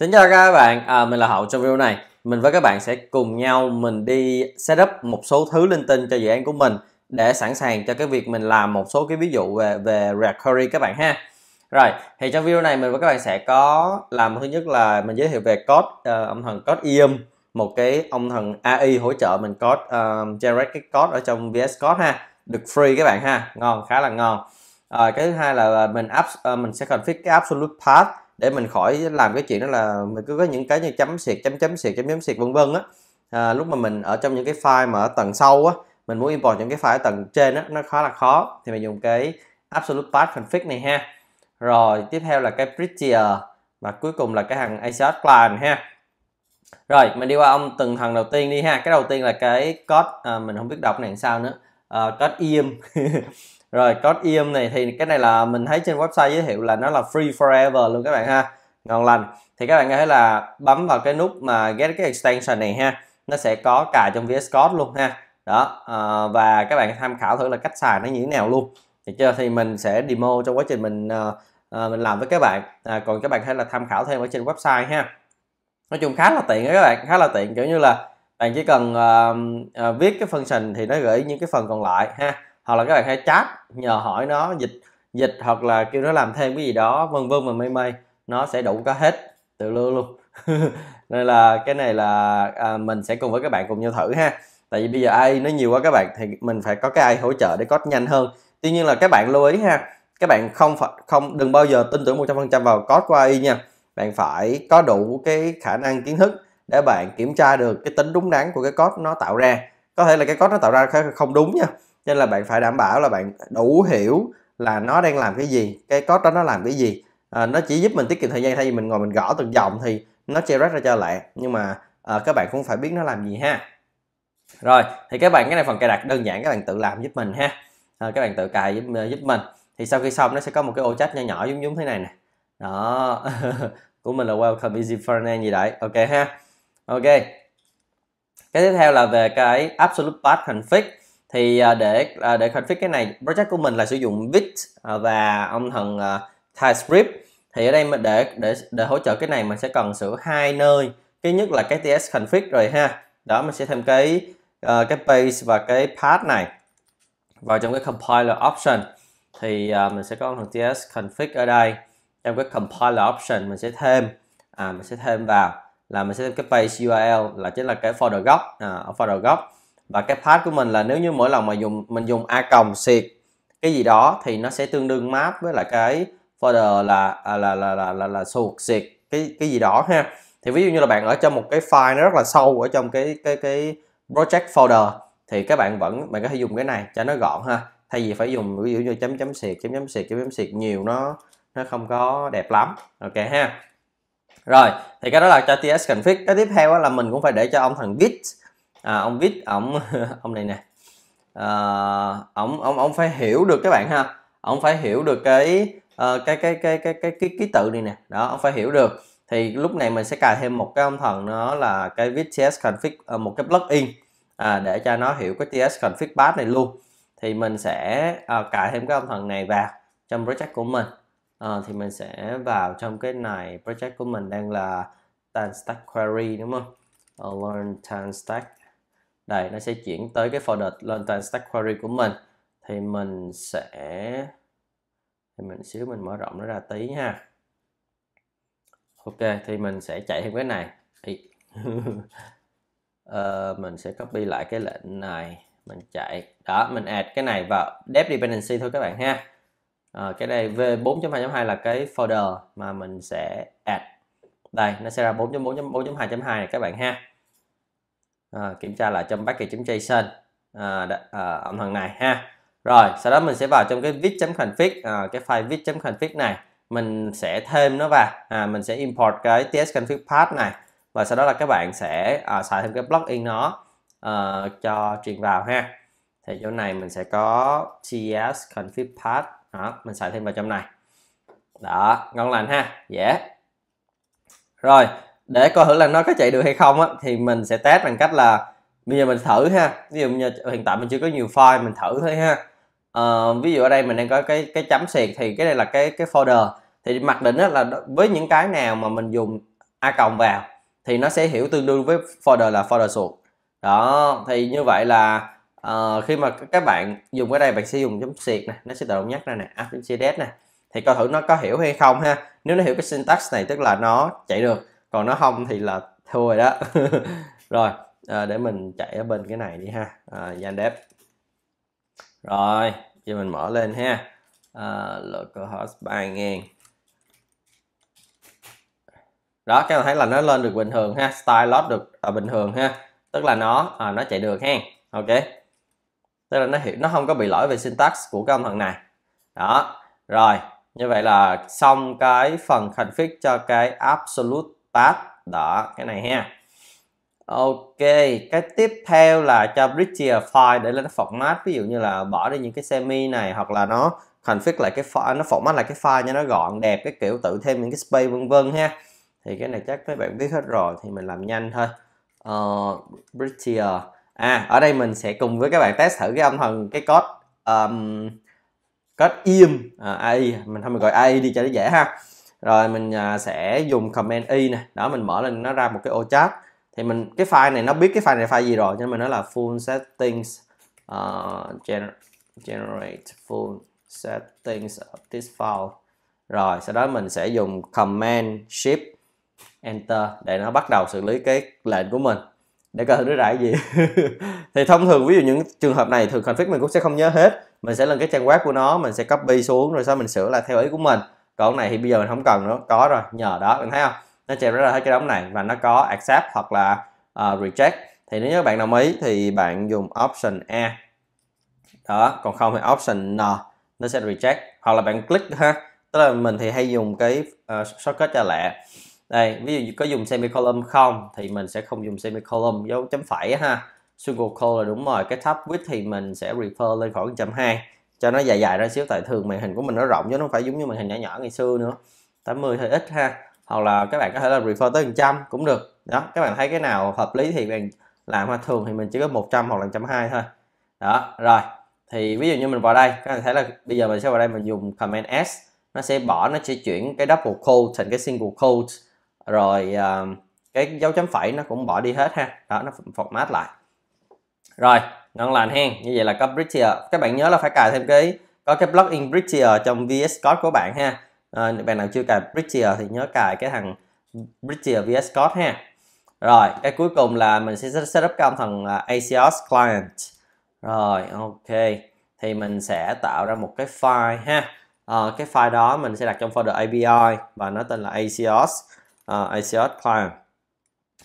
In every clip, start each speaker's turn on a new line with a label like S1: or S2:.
S1: Xin chào các bạn, à, mình là Hậu trong video này Mình với các bạn sẽ cùng nhau mình đi setup một số thứ linh tinh cho dự án của mình để sẵn sàng cho cái việc mình làm một số cái ví dụ về về recovery các bạn ha Rồi, thì trong video này mình với các bạn sẽ có làm thứ nhất là mình giới thiệu về code uh, ờ, ông thần code IAM một cái ông thần AI hỗ trợ mình code uh, generate cái code ở trong VS Code ha được free các bạn ha ngon khá là ngon à, cái thứ hai là mình app uh, ờ, mình sẽ config cái absolute path để mình khỏi làm cái chuyện đó là mình cứ có những cái như chấm xịt chấm chấm xịt chấm chấm xịt vân vân á à, lúc mà mình ở trong những cái file mà ở tầng sâu á mình muốn import những cái file ở tầng trên á nó khá là khó thì mình dùng cái absolute path config này ha rồi tiếp theo là cái prettier và cuối cùng là cái thằng ACS client ha rồi mình đi qua ông từng thằng đầu tiên đi ha cái đầu tiên là cái code à, mình không biết đọc này làm sao nữa à, code im rồi code ium này thì cái này là mình thấy trên website giới thiệu là nó là free forever luôn các bạn ha ngon lành thì các bạn thấy là bấm vào cái nút mà get cái extension này ha nó sẽ có cài trong VS Code luôn ha đó à, và các bạn tham khảo thử là cách xài nó như thế nào luôn Thì chưa thì mình sẽ demo trong quá trình mình à, à, mình làm với các bạn à, còn các bạn hay là tham khảo thêm ở trên website ha nói chung khá là tiện các bạn khá là tiện kiểu như là bạn chỉ cần uh, uh, viết cái phần function thì nó gửi những cái phần còn lại ha hoặc là các bạn hãy chat nhờ hỏi nó dịch dịch hoặc là kêu nó làm thêm cái gì đó vân vân và mây mây nó sẽ đủ có hết tự lưu luôn nên là cái này là à, mình sẽ cùng với các bạn cùng nhau thử ha tại vì bây giờ AI nó nhiều quá các bạn thì mình phải có cái AI hỗ trợ để code nhanh hơn tuy nhiên là các bạn lưu ý ha các bạn không phải không đừng bao giờ tin tưởng 100% vào code của AI nha bạn phải có đủ cái khả năng kiến thức để bạn kiểm tra được cái tính đúng đắn của cái code nó tạo ra có thể là cái code nó tạo ra không đúng nha nên là bạn phải đảm bảo là bạn đủ hiểu là nó đang làm cái gì cái code đó nó làm cái gì à, nó chỉ giúp mình tiết kiệm thời gian thay vì mình ngồi mình gõ từng dòng thì nó che rác ra cho lẹ nhưng mà à, các bạn cũng phải biết nó làm gì ha rồi thì các bạn cái này phần cài đặt đơn giản các bạn tự làm giúp mình ha à, các bạn tự cài giúp, giúp mình thì sau khi xong nó sẽ có một cái ô chat nhỏ nhỏ giống giống thế này nè đó của mình là welcome easy fernand gì đấy ok ha ok cái tiếp theo là về cái absolute path config thì à, để à, để config cái này project của mình là sử dụng vite à, và ông thần TypeScript thì ở đây mình để để để hỗ trợ cái này mình sẽ cần sửa hai nơi cái nhất là cái ts config rồi ha đó mình sẽ thêm cái cái base và cái path này vào trong cái compiler option thì mình sẽ có phần ts config ở đây trong cái compiler option mình sẽ thêm à, mình sẽ thêm vào là mình sẽ thêm cái page url là chính là cái folder gốc à, ở folder gốc và cái path của mình là nếu như mỗi lần mà dùng mình dùng a còng xịt cái gì đó thì nó sẽ tương đương map với lại cái folder là à, là là là là, là suột xịt cái cái gì đó ha thì ví dụ như là bạn ở trong một cái file nó rất là sâu ở trong cái cái cái project folder thì các bạn vẫn bạn có thể dùng cái này cho nó gọn ha thay vì phải dùng ví dụ như chấm chấm xịt chấm chấm xịt chấm chấm xịt nhiều nó nó không có đẹp lắm ok ha rồi thì cái đó là cho ts config cái tiếp theo là mình cũng phải để cho ông thằng git à, ông viết ông ông này nè à, ông ông ông phải hiểu được các bạn ha ông phải hiểu được cái ờ, cái cái cái cái cái cái ký tự này nè đó ông phải hiểu được thì lúc này mình sẽ cài thêm một cái ông thần nó là cái viết ts config ờ, một cái plugin à, để cho nó hiểu cái ts config path này luôn thì mình sẽ à, cài thêm cái ông thần này vào trong project của mình à, thì mình sẽ vào trong cái này project của mình đang là tan stack query đúng không learn tan stack đây nó sẽ chuyển tới cái folder lên trên stack query của mình thì mình sẽ thì mình xíu mình mở rộng nó ra tí ha ok thì mình sẽ chạy thêm cái này uh, mình sẽ copy lại cái lệnh này mình chạy đó mình add cái này vào dev dependency thôi các bạn ha à, cái này v 4.2.2 là cái folder mà mình sẽ add đây nó sẽ ra 4.4.4.2.2 này các bạn ha à, kiểm tra lại trong package.json à, ờ, đã, à, ờ, ông thằng này ha rồi sau đó mình sẽ vào trong cái vit.config à, cái file vit.config này mình sẽ thêm nó vào à, mình sẽ import cái ts config path này và sau đó là các bạn sẽ à, xài thêm cái plugin nó à, cho truyền vào ha thì chỗ này mình sẽ có ts config path đó, mình xài thêm vào trong này đó ngon lành ha dễ yeah. rồi để coi thử là nó có chạy được hay không á thì mình sẽ test bằng cách là bây giờ mình thử ha ví dụ như hiện tại mình chưa có nhiều file mình thử thôi ha à, ví dụ ở đây mình đang có cái cái chấm xịt thì cái này là cái cái folder thì mặc định là với những cái nào mà mình dùng a cộng vào thì nó sẽ hiểu tương đương với folder là folder suột đó thì như vậy là uh, khi mà các bạn dùng cái đây bạn sẽ dùng chấm xịt này nó sẽ tự động nhắc ra nè app.cds nè thì coi thử nó có hiểu hay không ha nếu nó hiểu cái syntax này tức là nó chạy được còn nó không thì là thua rồi đó rồi à, để mình chạy ở bên cái này đi ha à, đẹp rồi giờ mình mở lên ha à, localhost 3000 đó các bạn thấy là nó lên được bình thường ha style load được à, bình thường ha tức là nó à, nó chạy được ha ok tức là nó hiểu nó không có bị lỗi về syntax của cái âm thằng này đó rồi như vậy là xong cái phần config cho cái absolute pass đó cái này ha ok cái tiếp theo là cho bridge file để lên format ví dụ như là bỏ đi những cái semi này hoặc là nó config lại cái file nó format lại cái file cho nó gọn đẹp cái kiểu tự thêm những cái space vân vân ha thì cái này chắc các bạn biết hết rồi thì mình làm nhanh thôi uh, ờ, bridge à ở đây mình sẽ cùng với các bạn test thử cái âm thần cái code um, code im à, AI mình thôi mình gọi AI đi cho nó dễ ha rồi mình à, sẽ dùng command y này đó mình mở lên nó ra một cái ô chat thì mình cái file này nó biết cái file này file gì rồi cho nên mình nói là full settings uh, gener generate full settings of this file rồi sau đó mình sẽ dùng command shift enter để nó bắt đầu xử lý cái lệnh của mình để coi nó ra gì thì thông thường ví dụ những trường hợp này thường config mình cũng sẽ không nhớ hết mình sẽ lên cái trang web của nó mình sẽ copy xuống rồi sau mình sửa lại theo ý của mình còn này thì bây giờ mình không cần nữa có rồi nhờ đó mình thấy không nó chạy ra hết cái đống này và nó có accept hoặc là uh, reject thì nếu như bạn đồng ý thì bạn dùng option A đó còn không thì option N nó sẽ reject hoặc là bạn click ha tức là mình thì hay dùng cái uh, shortcut cho lẹ đây ví dụ có dùng semicolon không thì mình sẽ không dùng semicolon dấu chấm phẩy ha single call là đúng rồi cái tab width thì mình sẽ refer lên khoảng 120 cho nó dài dài ra xíu tại thường màn hình của mình nó rộng chứ nó không phải giống như màn hình nhỏ nhỏ ngày xưa nữa 80 hơi ít ha hoặc là các bạn có thể là refer tới 100 cũng được đó các bạn thấy cái nào hợp lý thì bạn làm ha thường thì mình chỉ có 100 hoặc là 120 thôi đó rồi thì ví dụ như mình vào đây các bạn thấy là bây giờ mình sẽ vào đây mình dùng command S nó sẽ bỏ nó sẽ chuyển cái double quote thành cái single quote rồi uh, cái dấu chấm phẩy nó cũng bỏ đi hết ha đó nó format lại rồi ngon lành hen như vậy là có bridgeer các bạn nhớ là phải cài thêm cái có cái plugin bridgeer trong VS Code của bạn ha à, bạn nào chưa cài bridgeer thì nhớ cài cái thằng bridgeer VS Code ha rồi cái cuối cùng là mình sẽ setup cái thằng Axios client rồi ok thì mình sẽ tạo ra một cái file ha à, cái file đó mình sẽ đặt trong folder API và nó tên là Axios uh, Axios client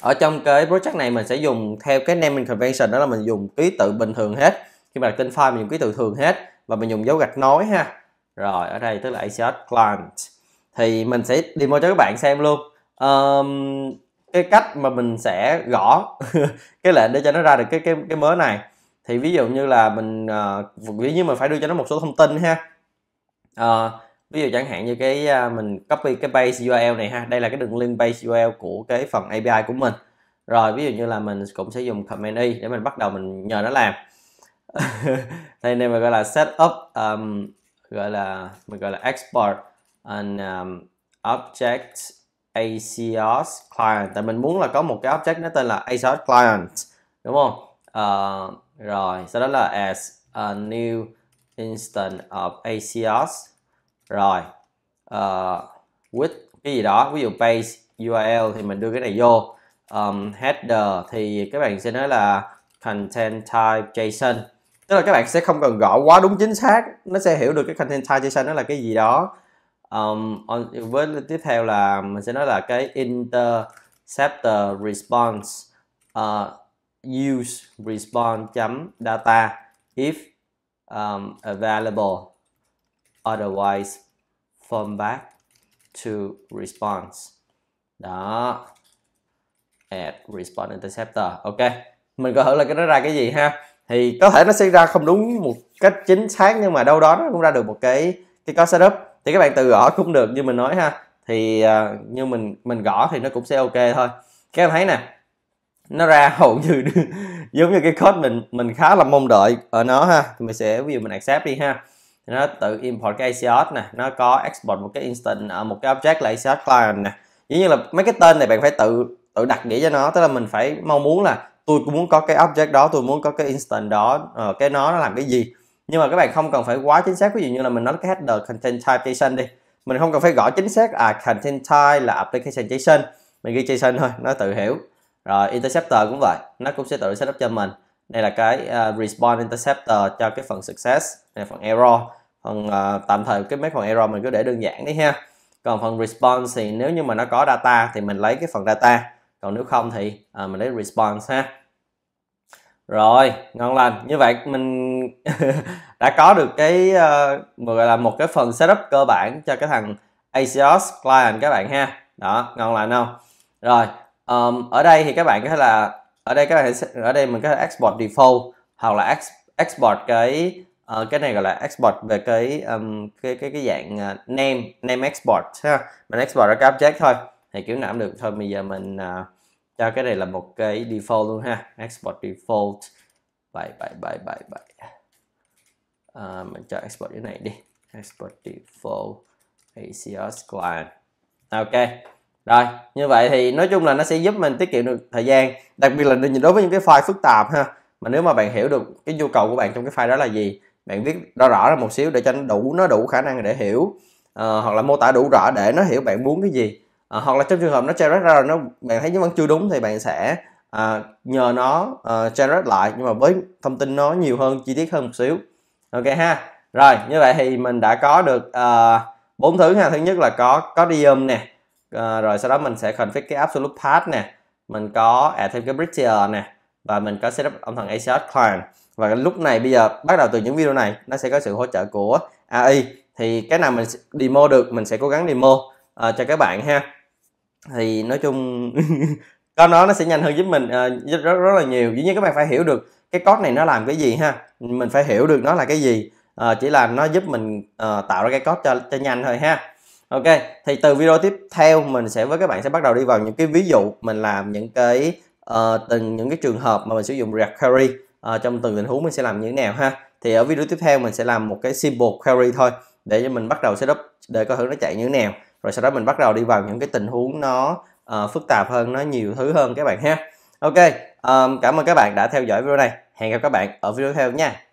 S1: ở trong cái project này mình sẽ dùng theo cái naming convention đó là mình dùng ký tự bình thường hết khi mà đặt tên file mình dùng ký tự thường hết và mình dùng dấu gạch nối ha rồi ở đây tức là ACS client thì mình sẽ demo cho các bạn xem luôn um, cái cách mà mình sẽ gõ cái lệnh để cho nó ra được cái cái cái mớ này thì ví dụ như là mình uh, ví như mình phải đưa cho nó một số thông tin ha uh, ví dụ chẳng hạn như cái à, mình copy cái base URL này ha đây là cái đường link base URL của cái phần API của mình rồi ví dụ như là mình cũng sẽ dùng command y để mình bắt đầu mình nhờ nó làm đây nên mình gọi là setup um, gọi là mình gọi là export an um, object ACOS client tại mình muốn là có một cái object nó tên là ACOS client đúng không uh, rồi sau đó là as a new instance of ACOS rồi uh, with cái gì đó ví dụ page URL thì mình đưa cái này vô um, header thì các bạn sẽ nói là content type JSON tức là các bạn sẽ không cần gõ quá đúng chính xác nó sẽ hiểu được cái content type JSON nó là cái gì đó um, on, với tiếp theo là mình sẽ nói là cái interceptor response uh, use response chấm data if um, available otherwise form back to response đó add response interceptor ok mình có thử là cái nó ra cái gì ha thì có thể nó sẽ ra không đúng một cách chính xác nhưng mà đâu đó nó cũng ra được một cái cái có setup thì các bạn tự gõ cũng được như mình nói ha thì uh, như mình mình gõ thì nó cũng sẽ ok thôi các bạn thấy nè nó ra hầu như giống như cái code mình mình khá là mong đợi ở nó ha mình sẽ ví dụ mình accept đi ha nó tự import cái ACOS nè nó có export một cái instance ở ờ, một cái object là ACOS client nè dĩ nhiên là mấy cái tên này bạn phải tự tự đặt nghĩa cho nó tức là mình phải mong muốn là tôi cũng muốn có cái object đó tôi muốn có cái instance đó ờ, cái nó nó làm cái gì nhưng mà các bạn không cần phải quá chính xác ví dụ như là mình nói cái header content type json đi mình không cần phải gõ chính xác à content type là application json mình ghi json thôi nó tự hiểu rồi interceptor cũng vậy nó cũng sẽ tự setup cho mình đây là cái uh, response interceptor cho cái phần success này phần error còn à, tạm thời cái mấy phần error mình cứ để đơn giản đi ha còn phần response thì nếu như mà nó có data thì mình lấy cái phần data còn nếu không thì à, mình lấy response ha rồi ngon lành như vậy mình đã có được cái uh, gọi là một cái phần setup cơ bản cho cái thằng ACOS client các bạn ha đó ngon lành không rồi um, ở đây thì các bạn có thể là ở đây các bạn ở đây mình có thể export default hoặc là export cái Ờ, cái này gọi là export về cái um, cái cái cái dạng uh, name name export ha mình export ra cái object thôi thì kiểu nào cũng được thôi bây giờ mình uh, cho cái này là một cái default luôn ha export default bảy bảy bảy bảy bảy mình cho export cái này đi export default ACS client ok rồi như vậy thì nói chung là nó sẽ giúp mình tiết kiệm được thời gian đặc biệt là đối với những cái file phức tạp ha mà nếu mà bạn hiểu được cái nhu cầu của bạn trong cái file đó là gì bạn viết rõ rõ ra một xíu để cho nó đủ nó đủ khả năng để hiểu à, hoặc là mô tả đủ rõ để nó hiểu bạn muốn cái gì à, hoặc là trong trường hợp nó generate ra rồi nó bạn thấy nó vẫn chưa đúng thì bạn sẽ à, nhờ nó uh, generate lại nhưng mà với thông tin nó nhiều hơn chi tiết hơn một xíu ok ha rồi như vậy thì mình đã có được bốn uh, thứ ha thứ nhất là có có diem nè uh, rồi sau đó mình sẽ config cái absolute path nè mình có add thêm cái bridge nè và mình có setup âm thằng ACS client và lúc này bây giờ bắt đầu từ những video này nó sẽ có sự hỗ trợ của AI thì cái nào mình demo được mình sẽ cố gắng demo uh, cho các bạn ha thì nói chung có nó nó sẽ nhanh hơn giúp mình uh, rất, rất là nhiều dĩ nhiên các bạn phải hiểu được cái code này nó làm cái gì ha mình phải hiểu được nó là cái gì uh, chỉ là nó giúp mình uh, tạo ra cái code cho cho nhanh thôi ha ok thì từ video tiếp theo mình sẽ với các bạn sẽ bắt đầu đi vào những cái ví dụ mình làm những cái uh, từng những cái trường hợp mà mình sử dụng React Query à, trong từng tình huống mình sẽ làm như thế nào ha thì ở video tiếp theo mình sẽ làm một cái simple query thôi để cho mình bắt đầu setup để có thử nó chạy như thế nào rồi sau đó mình bắt đầu đi vào những cái tình huống nó uh, phức tạp hơn nó nhiều thứ hơn các bạn ha ok um, cảm ơn các bạn đã theo dõi video này hẹn gặp các bạn ở video tiếp theo nha